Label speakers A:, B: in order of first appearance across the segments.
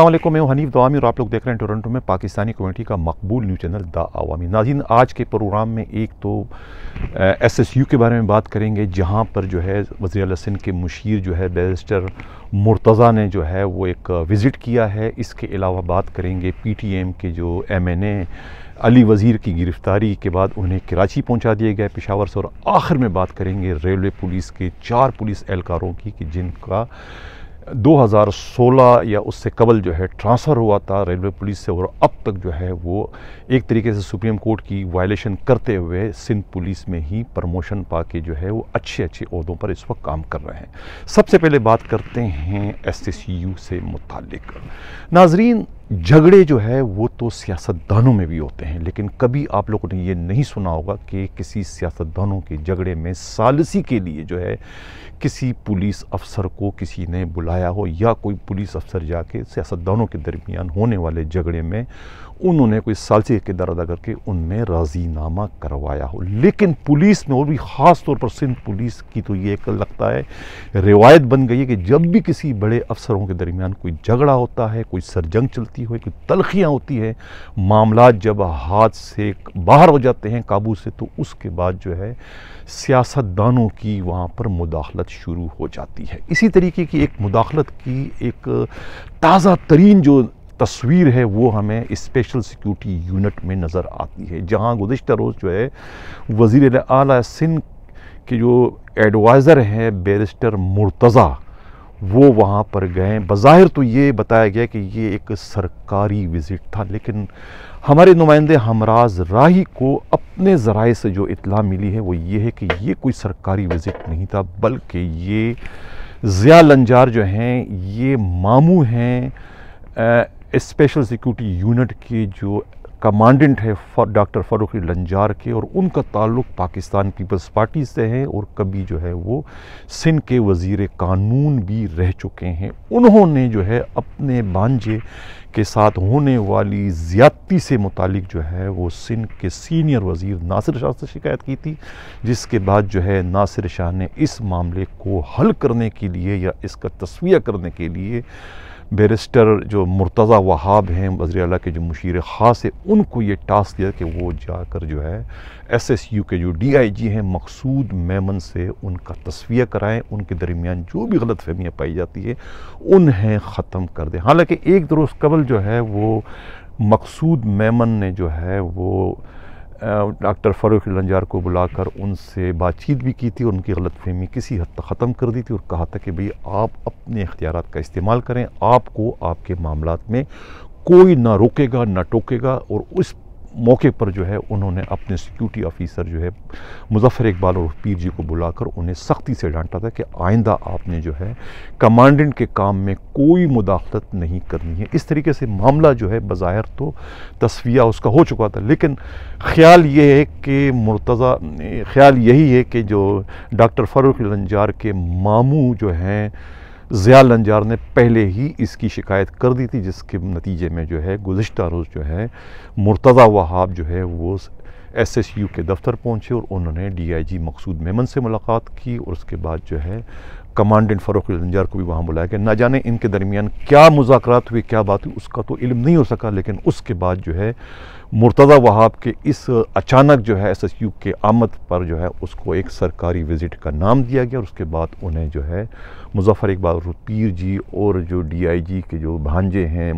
A: असलम मैं हनीफ दवामी और आप लोग देख रहे हैं टोरंटो में पाकिस्तानी कम्युनिटी का मकबूल न्यूज़ चैनल द आवामी नाजिन आज के प्रोग्राम में एक तो एस एस यू के बारे में बात करेंगे जहाँ पर जो है वजी लसन के मुशीर जो है बैरिस्टर मुर्तज़ा ने जो है वो एक विज़िट किया है इसके अलावा बात करेंगे पी टी एम के जो एम एन ए अली वज़ीर की गिरफ़्तारी के बाद उन्हें कराची पहुंचा दिए गए पेशावर से और आखिर में बात करेंगे रेलवे पुलिस के चार पुलिस एहलकारों की कि जिनका 2016 या उससे कबल जो है ट्रांसफ़र हुआ था रेलवे पुलिस से और अब तक जो है वो एक तरीके से सुप्रीम कोर्ट की वायलेशन करते हुए सिंध पुलिस में ही प्रमोशन पा के जो है वो अच्छे अच्छे अहदों पर इस वक्त काम कर रहे हैं सबसे पहले बात करते हैं एस से मुतल नाजरीन झगड़े जो है वो तो सियासतदानों में भी होते हैं लेकिन कभी आप लोगों ने ये नहीं सुना होगा कि किसी सियासतदानों के झगड़े में सालसी के लिए जो है किसी पुलिस अफसर को किसी ने बुलाया हो या कोई पुलिस अफसर जाके सियासतदानों के दरमियान होने वाले झगड़े में उन्होंने कोई सालसी किरदार अदा करके उनमें राजीनामा करवाया हो लेकिन पुलिस में और भी ख़ास तौर पर सिंध पुलिस की तो ये एक लगता है रिवायत बन गई है कि जब भी किसी बड़े अफसरों के दरमियान कोई झगड़ा होता है कोई सरजंग चलती हो कोई तलखियाँ होती हैं मामला जब हाथ से बाहर हो जाते हैं काबू से तो उसके बाद जो है सियासतदानों की वहाँ पर मुदाखलत शुरू हो जाती है इसी तरीके की एक मुदाखलत की एक ताज़ा तरीन जो तस्वीर है वो हमें स्पेशल सिक्योरिटी यूनिट में नज़र आती है जहाँ गुजशत रोज़ जो है वज़ी अली सिंह के जो एडवाइज़र हैं बैरिस्टर मुर्तज़ा वो वहाँ पर गए बाहिर तो ये बताया गया कि ये एक सरकारी विज़िट था लेकिन हमारे नुमाइंदे हमराज राही को अपने ज़राए से जो इतला मिली है वो ये है कि ये कोई सरकारी विज़िट नहीं था बल्कि ये ज़िया लंजार जो हैं ये मामू हैं स्पेशल सिक्योरिटी यूनिट के जो कमांडेंट है डॉक्टर फ़ारूक लंजार के और उनका ताल्लुक पाकिस्तान पीपल्स पार्टी से है और कभी जो है वो सिंध के वज़ी कानून भी रह चुके हैं उन्होंने जो है अपने बांझे के साथ होने वाली ज़्यादती से मुतालिक जो है वो सिंध के सीनियर वज़ी नासिर शाह से शिकायत की थी जिसके बाद जो है नासिर शाह ने इस मामले को हल करने के लिए या इसका तस्वीर करने के लिए बैरिस्टर जो मुर्तज़ा वहाब हैं वजी अल के जो मुशीर ख़ास है उनको ये टास्क दिया कि वो जाकर जो है एस एस यू के जो डी आई जी हैं मकसूद मेमन से उनका तस्वीर कराएँ उनके दरमियान जो भी गलत फहमियाँ पाई जाती है उन्हें ख़त्म कर दें हालाँकि एक दरोज़ कबल जो है वो मकसूद मेमन ने जो है वो डॉक्टर फ़ारूक लंजार को बुलाकर उनसे बातचीत भी की थी उनकी गलत फहमी किसी हद तक ख़त्म कर दी थी और कहा था कि भाई आप अपने अख्तियार का इस्तेमाल करें आपको आपके मामला में कोई ना रोकेगा ना टोकेगा और उस मौके पर जो है उन्होंने अपने सिक्योरिटी ऑफिसर जो है मुजफ़र इकबाल और पीर जी को बुलाकर उन्हें सख्ती से डांटा था कि आइंदा आपने जो है कमांडेंट के काम में कोई मुदाखलत नहीं करनी है इस तरीके से मामला जो है बाहर तो तस्वीर उसका हो चुका था लेकिन ख्याल ये है कि मुर्तज़ा ख्याल यही है कि जो डॉक्टर फ़ारूक लंजार के मामू जो हैं ज़िया लंजार ने पहले ही इसकी शिकायत कर दी थी जिसके नतीजे में जो है गुज्त रोज़ जो है मुर्तज़ा वहाब जो है वो एसएसयू के दफ्तर पहुँचे और उन्होंने डीआईजी मकसूद मेमन से मुलाकात की और उसके बाद जो है कमांडेंट फ़रूख को भी वहाँ बुलाया गया ना जाने इनके दरमियान क्या मुजात हुए क्या बात हुई उसका तो इल्म नहीं हो सका लेकिन उसके बाद जो है मुर्तज़ा वहाब के इस अचानक जो है एस एस यू के आमद पर जो है उसको एक सरकारी विज़िट का नाम दिया गया और उसके बाद उन्हें जो है मुजफ़र इकबाल पीर जी और जो डी आई जी के जो भांजे हैं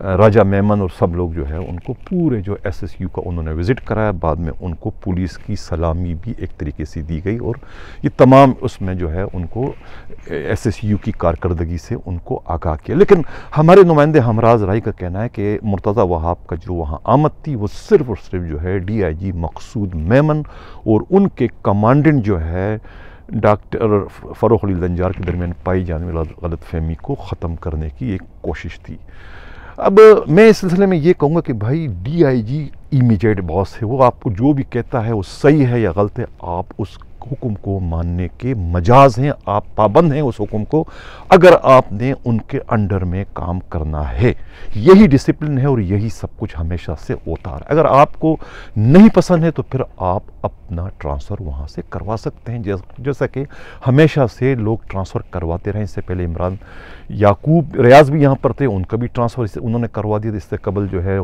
A: राजा मेमन और सब लोग जो है उनको पूरे जो एसएसयू का उन्होंने विज़िट कराया बाद में उनको पुलिस की सलामी भी एक तरीके से दी गई और ये तमाम उसमें जो है उनको एसएसयू की कारकर्दगी से उनको आगाह किया लेकिन हमारे नुमाइंदे हमराज राय का कहना है कि मुर्तज़ा वहाब का जो वहाँ आमद थी वो सिर्फ और सिर्फ जो है डी आई जी मकसूद मेमन और उनके कमांडेंट जो है डॉक्टर फ़रोख अली लंजार के दरमियान पाई जाने वाली गलत फहमी को ख़त्म करने की एक कोशिश थी अब मैं इस सिलसिले में ये कहूँगा कि भाई डीआईजी इमीजिएट बॉस है वो आपको जो भी कहता है वो सही है या गलत है आप उस हुक्म को मानने के मजाज हैं आप पाबंद हैं उस हुक्म को अगर आपने उनके अंडर में काम करना है यही डिसिप्लिन है और यही सब कुछ हमेशा से उतार अगर आपको नहीं पसंद है तो फिर आप अपना ट्रांसफ़र वहाँ से करवा सकते हैं जैसा कि हमेशा से लोग ट्रांसफ़र करवाते रहे इससे पहले इमरान याकूब रियाज भी यहाँ पर थे उनका भी ट्रांसफ़र उन्होंने करवा दिया था इससे कबल जो है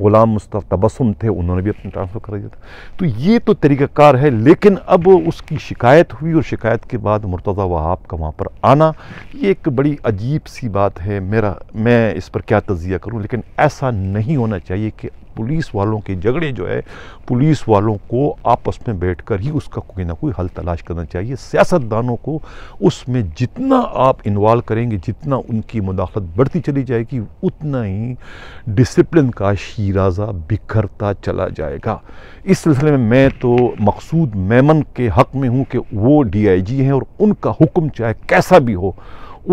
A: ग़ुलाम मुस्तफ़ तबसम थे उन्होंने भी अपना ट्रांसफ़र करवा दिया था तो ये तो तरीक़ाकार है लेकिन अब उस की शिकायत हुई और शिकायत के बाद मुर्तज़ा वहाब का वहाँ पर आना ये एक बड़ी अजीब सी बात है मेरा मैं इस पर क्या तजिया करूँ लेकिन ऐसा नहीं होना चाहिए कि पुलिस वालों के झगड़े जो है पुलिस वालों को आपस में बैठकर ही उसका कोई ना कोई हल तलाश करना चाहिए सियासतदानों को उसमें जितना आप इन्वॉल्व करेंगे जितना उनकी मुदाखलत बढ़ती चली जाएगी उतना ही डिसिप्लिन का शीराजा बिखरता चला जाएगा इस सिलसिले में मैं तो मकसूद मेमन के हक़ में हूँ कि वो डी आई जी हैं और उनका हुक्म चाहे कैसा भी हो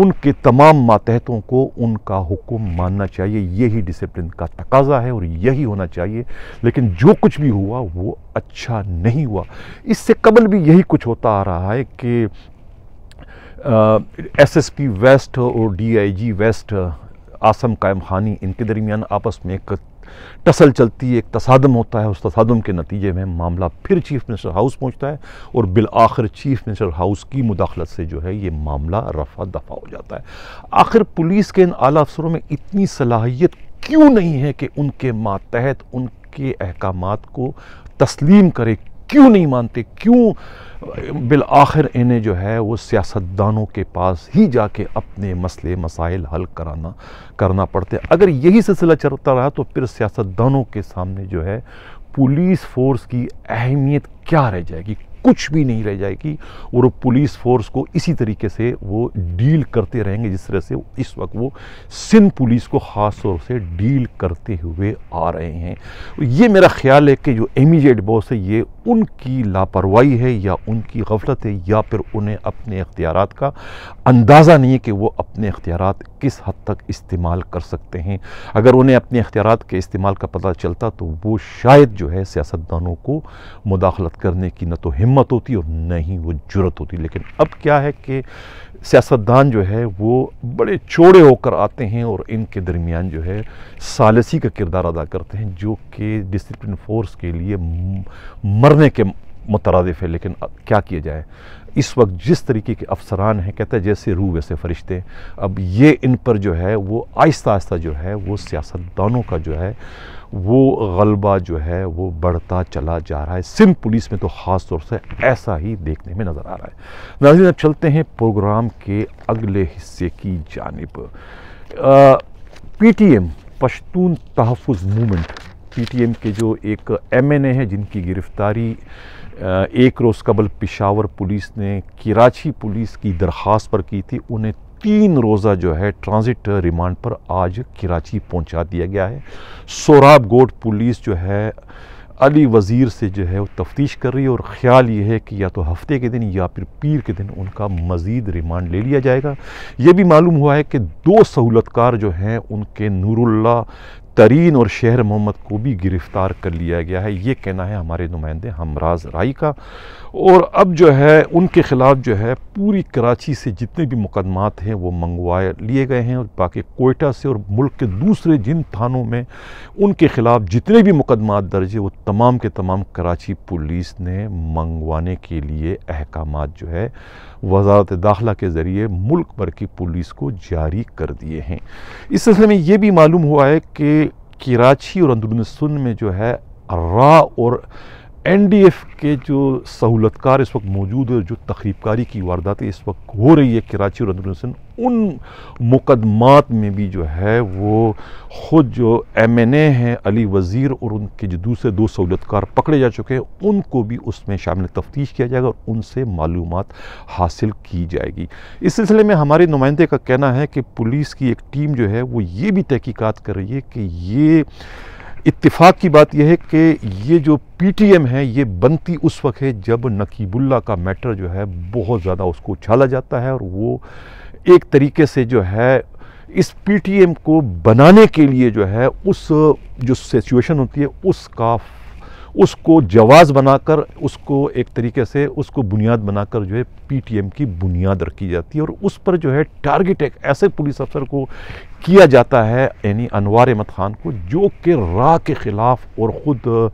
A: उनके तमाम मातहतों को उनका हुक्म मानना चाहिए यही डिसिप्लिन का तकाजा है और यही होना चाहिए लेकिन जो कुछ भी हुआ वो अच्छा नहीं हुआ इससे कबल भी यही कुछ होता आ रहा है कि एस एस पी वेस्ट और डी आई जी वेस्ट आसम कायम खानी इनके दरमियान आपस में एक टसल चलती है एक तसादम होता है उस तसादम के नतीजे में मामला फिर चीफ मिनिस्टर हाउस पहुंचता है और बिल आखिर चीफ मिनिस्टर हाउस की मुदाखलत से जो है ये मामला रफा दफा हो जाता है आखिर पुलिस के इन आला अफसरों में इतनी सलाहियत क्यों नहीं है कि उनके मातहत उनके अहकाम को तस्लीम करे क्यों नहीं मानते क्यों बिल आखिर इन्हें जो है वो सियासतदानों के पास ही जाके अपने मसले मसाइल हल कराना करना पड़ते अगर यही सिलसिला चलता रहा तो फिर सियासतदानों के सामने जो है पुलिस फोर्स की अहमियत क्या रह जाएगी कुछ भी नहीं रह जाएगी और पुलिस फोर्स को इसी तरीके से वो डील करते रहेंगे जिस तरह से इस वक्त वो सिंध पुलिस को ख़ास तौर से डील करते हुए आ रहे हैं ये मेरा ख्याल है कि जो इमीजिएट बॉस है ये उनकी लापरवाही है या उनकी गफलत है या फिर उन्हें अपने अख्तियार का अंदाज़ा नहीं है कि वो अपने अख्तियार किस हद तक इस्तेमाल कर सकते हैं अगर उन्हें अपने अख्तियार के इस्तेमाल का पता चलता तो वो शायद जो है सियासतदानों को मुदाखलत करने की न तो हिम्मत हिम्मत होती और नहीं वो जरूरत होती लेकिन अब क्या है कि सियासतदान जो है वो बड़े चौड़े होकर आते हैं और इनके दरमियान जो है सालसी का किरदार अदा करते हैं जो कि डिसिप्लिन फोर्स के लिए मरने के मुतरदफ है लेकिन क्या किया जाए इस वक्त जिस तरीके के अफसरान हैं कहते हैं जैसे रूह वैसे फरिश्ते अब ये इन पर जो है वो आहिस्ता आहिस्ता जो है वो सियासतदानों का जो है वो गलबा जो है वो बढ़ता चला जा रहा है सिंध पुलिस में तो ख़ास तौर से ऐसा ही देखने में नज़र आ रहा है नाजीन अब चलते हैं प्रोग्राम के अगले हिस्से की जानब P T M Pashtun Tahaffuz movement P T M के जो एक एम एन ए हैं जिनकी गिरफ़्तारी एक रोज़ कबल पिशावर पुलिस ने कराची पुलिस की दरख्वास्त पर की थी उन्हें तीन रोज़ा जो है ट्रांजिट रिमांड पर आज कराची पहुंचा दिया गया है सोराब गोट पुलिस जो है अली वज़ीर से जो है वो तफ्तीश कर रही है और ख्याल ये है कि या तो हफ्ते के दिन या फिर पीर के दिन उनका मज़ीद रिमांड ले लिया जाएगा ये भी मालूम हुआ है कि दो सहूलतकार जो हैं उनके नूरुल्ला तरीन और शहर मोहम्मद को भी गिरफ़्तार कर लिया गया है ये कहना है हमारे नुमाइंदे हमराज राय का और अब जो है उनके ख़िलाफ़ जो है पूरी कराची से जितने भी मुकदमात हैं वो मंगवाए लिए गए हैं और बाकी कोयटा से और मुल्क के दूसरे जिन थानों में उनके ख़िलाफ़ जितने भी मुकदमात दर्ज है वो तमाम के तमाम कराची पुलिस ने मंगवाने के लिए अहकाम जो है वजारत दाखिला के ज़रिए मुल्क भर की पुलिस को जारी कर दिए हैं इस सिलसिले में ये भी मालूम हुआ है कि कराची और अंदरून सुन में जो है रा और एन डी एफ के जो सहूलतकार इस वक्त मौजूद है जो तकरीबकारी की वारदातें इस वक्त हो रही है कराची और अंदरून सिंध उन मुकदमात में भी जो है वो ख़ुद जो एम एन ए हैं अली वज़ीर और उनके जो दूसरे दो सहूलतकार पकड़े जा चुके हैं उनको भी उसमें शामिल तफ्तीश किया जाएगा और उनसे मालूम हासिल की जाएगी इस सिलसिले में हमारे नुमाइंदे का कहना है कि पुलिस की एक टीम जो है वो ये भी तहकीक़ात कर रही है कि ये इत्तेफाक की बात यह है कि ये जो पीटीएम है ये बनती उस वक्त है जब नकीबुल्ला का मैटर जो है बहुत ज़्यादा उसको उछाला जाता है और वो एक तरीके से जो है इस पीटीएम को बनाने के लिए जो है उस जो सिचुएशन होती है उसका उसको जवाज़ बनाकर उसको एक तरीके से उसको बुनियाद बनाकर जो है पीटीएम की बुनियाद रखी जाती है और उस पर जो है टारगेट एक ऐसे पुलिस अफसर को किया जाता है यानी अनवार अहमद ख़ान को जो कि रा के ख़िलाफ़ और ख़ुद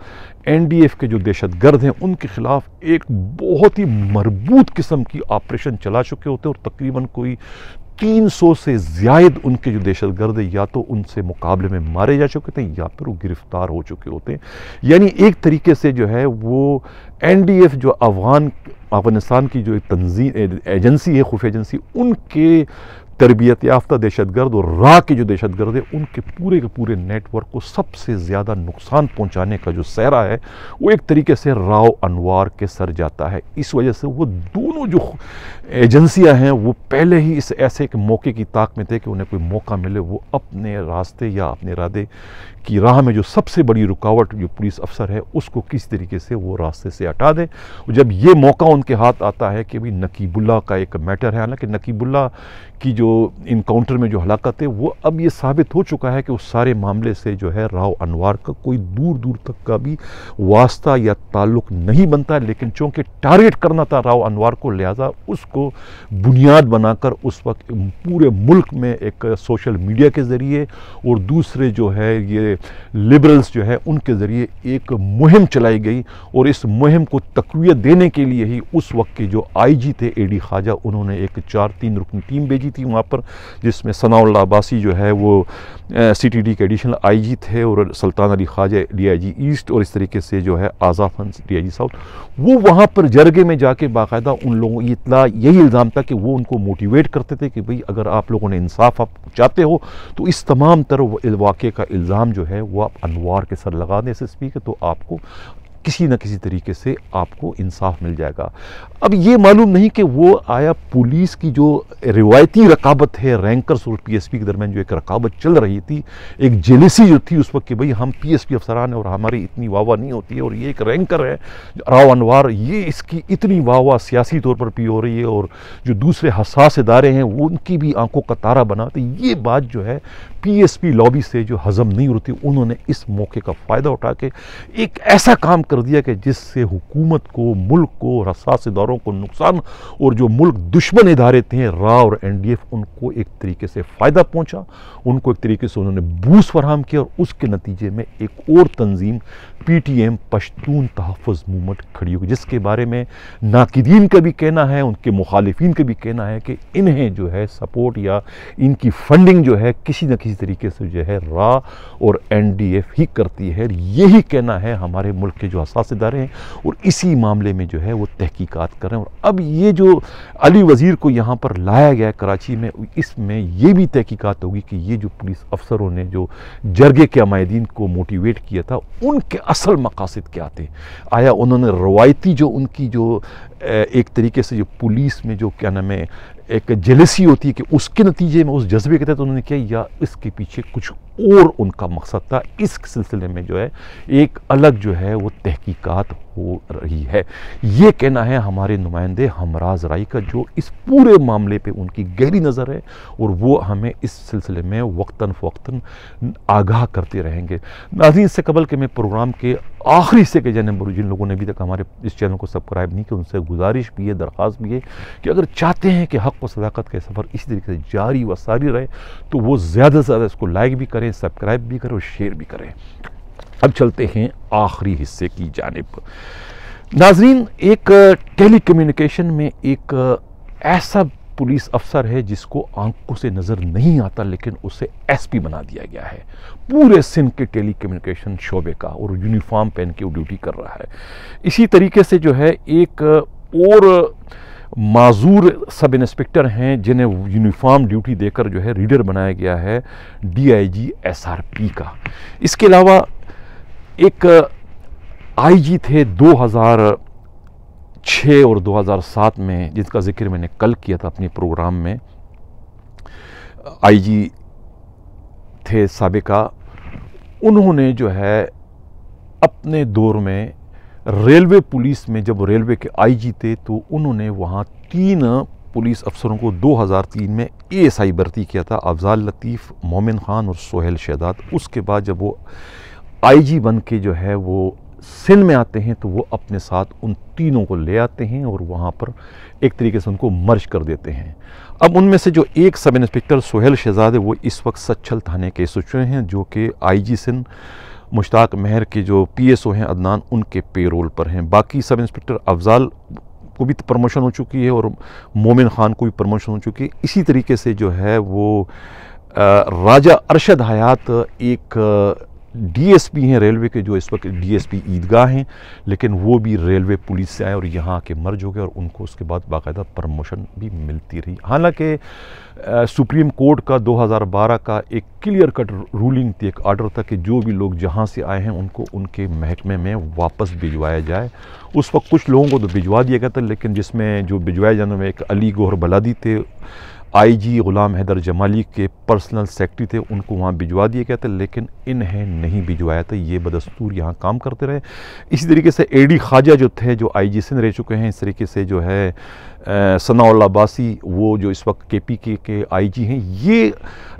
A: एनडीएफ के जो दहशतगर्द हैं उनके ख़िलाफ़ एक बहुत ही मरबूत किस्म की ऑपरेशन चला चुके होते हैं और तकरीबन कोई तीन सौ से ज्याद उनके जो दहशत गर्द या तो उनसे मुकाबले में मारे जा चुके थे या फिर वो गिरफ्तार हो चुके होते हैं यानी एक तरीके से जो है वो एन डी एफ जो अफगान अफगानिस्तान की जो एक तंजी एजेंसी है खुफिया एजेंसी उनके तरबियत याफ्ता दहशत गर्द और रा के जो दहशत गर्द है उनके पूरे के पूरे नेटवर्क को सबसे ज़्यादा नुकसान पहुँचाने का जो सहरा है वो एक तरीके से राव अनवार के सर जाता है इस वजह से वो दोनों जो एजेंसियाँ हैं वो पहले ही इस ऐसे एक मौके की ताक में थे कि उन्हें कोई मौका मिले वो अपने रास्ते या अपने इरादे की राह में जो सबसे बड़ी रुकावट जो पुलिस अफसर है उसको किस तरीके से वो रास्ते से हटा दें जब ये मौका उनके हाथ आता है कि भाई नकीबुल्ला का एक मैटर है हालांकि नकीबुल्ला की जो इनकाउंटर में जो हलाकत है वो अब ये साबित हो चुका है कि उस सारे मामले से जो है राव अनवार का कोई दूर दूर तक का भी वास्ता या ताल्लुक नहीं बनता लेकिन चूँकि टारगेट करना था राव अनवार को लिहाजा उसको बुनियाद बनाकर उस वक्त पूरे मुल्क में एक सोशल मीडिया के ज़रिए और दूसरे जो है ये लिबरल्स जो है उनके ज़रिए एक मुहिम चलाई गई और इस मुहिम को तकवीत देने के लिए ही उस वक्त के जो जी थे डी ख्वाजा उन्होंने एक चार तीन रुकनी टीम भेजी थी हूँ वहाँ पर जिसमें सनाउल अब्बासी जो है वो सीटीडी के एडिशनल आईजी थे और सुल्तान अली ख्वाजा डीआईजी ईस्ट और इस तरीके से जो है आजाफ आज़ाफन डीआईजी साउथ वो वहाँ पर जरगे में जाके बाकायदा उन लोगों की इतला यही इल्ज़ाम था कि वो उनको मोटिवेट करते थे कि भाई अगर आप लोगों ने इंसाफ आप चाहते हो तो इस तमाम तरह वाक़े का इल्ज़ाम जो है वह आप अनवार के सर लगा दें एस एस पी के तो आपको किसी न किसी तरीके से आपको इंसाफ मिल जाएगा अब ये मालूम नहीं कि वो आया पुलिस की जो रिवायती रकाबत है रैंकर्स और पीएसपी के दरमियान जो एक रकाबत चल रही थी एक जेलिसी जो थी उस वक्त कि भाई हम पीएसपी अफसरान हैं और हमारी इतनी वाह वाह नहीं होती है और ये एक रैंकर है राव अनवर ये इसकी इतनी वाह वाह सियासी तौर पर भी हो रही है और जो दूसरे हसास इदारे हैं वो उनकी भी आंखों का तारा बना तो ये बात जो है पी लॉबी से जो हजम नहीं होती उन्होंने इस मौके का फ़ायदा उठा के एक ऐसा काम कर दिया कि जिससे हुकूमत को मुल्क को रसास इदारों को नुकसान और जो मुल्क दुश्मन इदारे थे रा और एन डी एफ उनको एक तरीके से फ़ायदा पहुँचा उनको एक तरीके से उन्होंने बूस फराहम किया और उसके नतीजे में एक और तंजीम P T M Pashtun Tahaffuz movement खड़ी हुई जिसके बारे में नाकदीन का भी कहना है उनके मुखालफन का भी कहना है कि इन्हें जो है सपोर्ट या इनकी फंडिंग जो है किसी न किसी तरीके से जो है रा और एन डी एफ ही करती है यही कहना है हमारे मुल्क के जो जो इदारे हैं और इसी मामले में जो है वो तहकीकात कर रहे हैं और अब ये जो अली वज़ीर को यहाँ पर लाया गया कराची में इसमें यह भी तहकीकात होगी कि ये जो पुलिस अफसरों ने जो जरगे के अमायदीन को मोटिवेट किया था उनके असल मकासद क्या थे आया उन्होंने रवायती जो उनकी जो एक तरीके से जो पुलिस में जो क्या नाम है एक जेलसी होती है कि उसके नतीजे में उस जज्बे के तहत तो उन्होंने किया या इसके पीछे कुछ और उनका मकसद था इस सिलसिले में जो है एक अलग जो है वो तहकीकात हो रही है ये कहना है हमारे नुमाइंदे हमराज राय का जो इस पूरे मामले पे उनकी गहरी नज़र है और वो हमें इस सिलसिले में वक्तन फ़वक्ता आगाह करते रहेंगे नाजी इससे कबल के मैं प्रोग्राम के आखिरी से के जन जिन लोगों ने अभी तक हमारे इस चैनल को सब्सक्राइब नहीं किया उनसे गुजारिश भी है दरख्वास्त भी है कि अगर चाहते हैं कि हक़ व सदाकत का सफ़र इसी तरीके से जारी व सारी रहे तो वो ज़्यादा से ज़्यादा इसको लाइक भी करें सब्सक्राइब भी करें और शेयर भी करें अब चलते हैं आखिरी हिस्से की जानब नाजरीन एक टेली कम्युनिकेशन में एक ऐसा पुलिस अफसर है जिसको आंखों से नज़र नहीं आता लेकिन उसे एसपी बना दिया गया है पूरे सिंध के टेली कम्युनिकेशन शोबे का और यूनिफॉर्म पहन के वो ड्यूटी कर रहा है इसी तरीके से जो है एक और माजूर सब इंस्पेक्टर हैं जिन्हें यूनिफॉर्म ड्यूटी देकर जो है रीडर बनाया गया है डीआईजी एसआरपी का इसके अलावा एक आईजी थे 2006 और 2007 में जिसका जिक्र मैंने कल किया था अपने प्रोग्राम में आईजी थे सबका उन्होंने जो है अपने दौर में रेलवे पुलिस में जब रेलवे के आईजी थे तो उन्होंने वहाँ तीन पुलिस अफसरों को 2003 में एएसआई भर्ती किया था अफजाल लतीफ़ मोमिन खान और सोहेल शहदाद उसके बाद जब वो आईजी बन के जो है वो सिंध में आते हैं तो वो अपने साथ उन तीनों को ले आते हैं और वहाँ पर एक तरीके से उनको मर्ज कर देते हैं अब उनमें से जो एक सब इंस्पेक्टर सोहेल शहजाद है वो इस वक्त सच्छल थाने के एसोचर हैं जो कि आई सिंध मुश्ताक महर के जो पीएसओ हैं अदनान उनके पेरोल पर हैं बाकी सब इंस्पेक्टर अफजाल को भी प्रमोशन हो चुकी है और मोमिन खान को भी प्रमोशन हो चुकी है इसी तरीके से जो है वो राजा अरशद हयात एक डीएसपी हैं रेलवे के जो इस वक्त डीएसपी ईदगाह हैं लेकिन वो भी रेलवे पुलिस से आए और यहाँ आके मर्ज हो गए और उनको उसके बाद बाकायदा प्रमोशन भी मिलती रही हालांकि सुप्रीम कोर्ट का 2012 का एक क्लियर कट रूलिंग थी एक ऑर्डर था कि जो भी लोग जहाँ से आए हैं उनको उनके महकमे में वापस भिजवाया जाए उस वक्त कुछ लोगों को तो भिजवा दिया गया था लेकिन जिसमें जो भिजवाए जाने में एक अली गोहर बलादी थे आईजी ग़ुलाम हैदर जमाली के पर्सनल सेक्रेटरी थे उनको वहाँ भिजवा दिए गए थे लेकिन इन्हें नहीं भिजवाया था ये बदस्तूर यहाँ काम करते रहे इसी तरीके से एडी ख्वाजा जो थे जो आईजी सिंध रह चुके हैं इस तरीके से जो है सनाउल्ला अब्बासी वो जो इस वक्त के पी के के आई जी हैं ये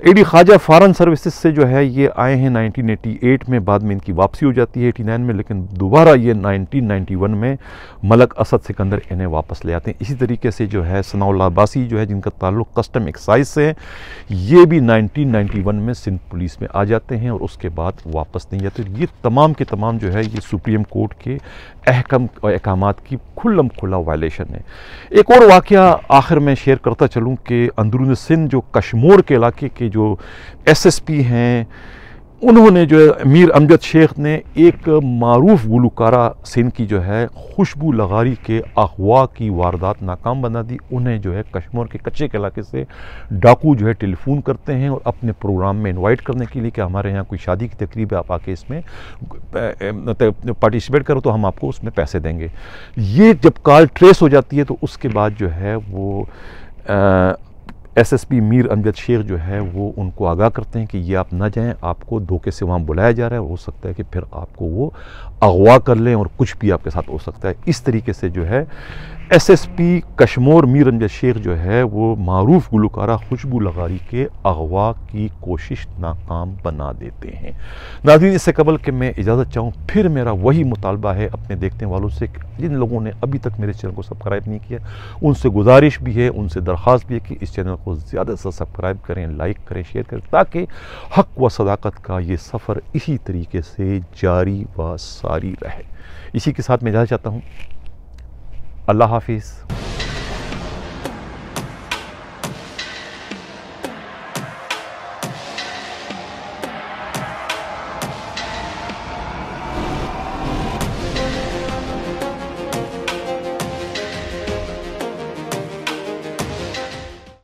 A: एडी ख्वाजा फ़ारन सर्विसेज से जो है ये आए हैं 1988 में बाद में इनकी वापसी हो जाती है 89 में लेकिन दोबारा ये 1991 में मलक असद सिकंदर इन्हें वापस ले आते हैं इसी तरीके से जो है सनाउल्ला अब्बासी जो है जिनका ताल्लुक कस्टम एक्साइज से है ये भी वन में सिंध पुलिस में आ जाते हैं और उसके बाद वापस नहीं जाते ये तमाम के तमाम जो है ये सुप्रीम कोर्ट के अहकम अहकाम की खुल्लम खुला वायलेशन है एक और वाक़ आखिर में शेयर करता चलूँ कि अंदरून सिंध जो कश्मोर के इलाके के जो एसएसपी हैं उन्होंने जो है मीर अमजद शेख ने एक मरूफ गुलकारा सिंध की जो है खुशबू लगारी के अखवा की वारदात नाकाम बना दी उन्हें जो है कश्मीर के कच्चे के इलाके से डाकू जो है टेलीफोन करते हैं और अपने प्रोग्राम में इनवाइट करने के लिए कि हमारे यहाँ कोई शादी की तकरीब है आप आके इसमें मतलब, पार्टिसिपेट करो तो हम आपको उसमें पैसे देंगे ये जब कॉल ट्रेस हो जाती है तो उसके बाद जो है वो आ, एसएसपी मीर अमजद शेख जो है वो उनको आगाह करते हैं कि ये आप ना जाएं आपको धोखे से वहाँ बुलाया जा रहा है हो सकता है कि फिर आपको वो अगवा कर लें और कुछ भी आपके साथ हो सकता है इस तरीके से जो है S S P Kashmore Mir Ramza Shaikh जो है वो मरूफ गुलकारा खुशबू लगारी के अगवा की कोशिश नाकाम बना देते हैं नाजीन इससे कबल कि मैं इजाज़त चाहूँ फिर मेरा वही मुतालबा है अपने देखने वालों से जिन लोगों ने अभी तक मेरे चैनल को सब्सक्राइब नहीं किया उनसे गुजारिश भी है उनसे दरख्वास्त भी है कि इस चैनल को ज़्यादा से सब्सक्राइब करें लाइक करें शेयर करें ताकि हक व सदाकत का ये सफ़र इसी तरीके से जारी व सा जारी रहे इसी के साथ मैं जाना चाहता हूँ अल्लाह हाफिज़